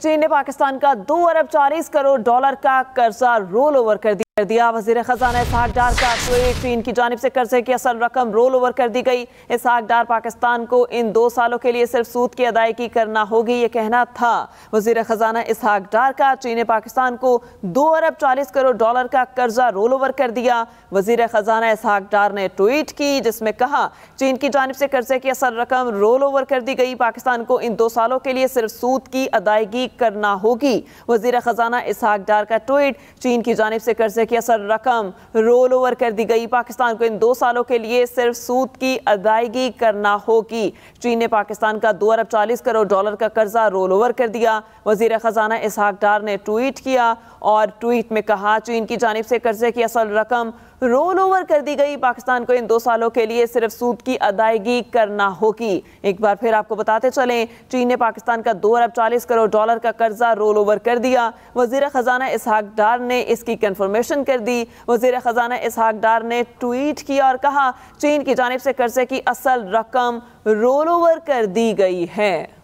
चीन ने पाकिस्तान का दो अरब चालीस करोड़ डॉलर का कर्जा रोल ओवर कर दिया कर दिया वजीर खजाना इसहाक डार का चीन की जानब से कर्जे की असल रकम रोल ओवर कर दी गई इसहाक डार पाकिस्तान को इन दो सालों के लिए सिर्फ सूद की अदायगी करना होगी ये कहना था वजीर खजाना इसहाक डार का चीन ने पाकिस्तान को दो अरब चालीस करोड़ डॉलर का कर्जा रोल ओवर कर दिया वजीर खजाना इसहाक डार ने ट्वीट की जिसमें कहा चीन की जानब से कर्जे की असल रकम रोल ओवर कर दी गई पाकिस्तान को इन दो सालों के लिए सिर्फ सूद की अदायगी करना होगी वजीर खजाना इसहाक डार का ट्वीट चीन की जानब से कर्जे की असर रकम रोल ओवर कर दी गई पाकिस्तान को इन दो सालों के लिए सिर्फ सूद की अदायगी करना होगी चीन ने पाकिस्तान का दो अरब चालीस करोड़ डॉलर का कर्जा रोल ओवर कर दिया वजीर खजाना इसहाक डार ने ट्वीट किया और ट्वीट में कहा चीन की जानब से कर्जे की असल रकम रोल ओवर कर दी गई पाकिस्तान को इन दो सालों के लिए सिर्फ सूद की अदायगी करना होगी एक बार फिर आपको बताते चलें चीन ने पाकिस्तान का दो अरब चालीस करोड़ डॉलर का कर्जा रोल ओवर कर दिया वजीर खजाना इसहाक डार ने इसकी कन्फर्मेशन कर दी वजीर खजाना इसहाक डार ने ट्वीट किया और कहा चीन की जानब से कर्जे की असल रकम रोल ओवर कर दी गई है